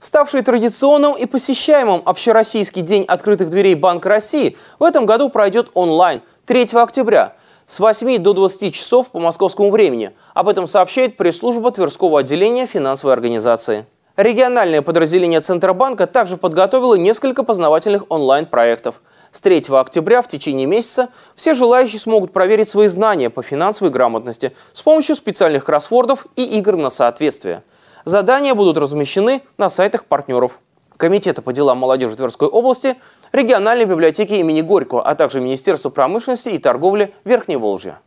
Ставший традиционным и посещаемым Общероссийский день открытых дверей Банка России в этом году пройдет онлайн 3 октября с 8 до 20 часов по московскому времени. Об этом сообщает пресс-служба Тверского отделения финансовой организации. Региональное подразделение Центробанка также подготовило несколько познавательных онлайн-проектов. С 3 октября в течение месяца все желающие смогут проверить свои знания по финансовой грамотности с помощью специальных кроссвордов и игр на соответствие – Задания будут размещены на сайтах партнеров. Комитета по делам молодежи Тверской области, региональной библиотеки имени Горького, а также Министерства промышленности и торговли Верхней Верхневолжья.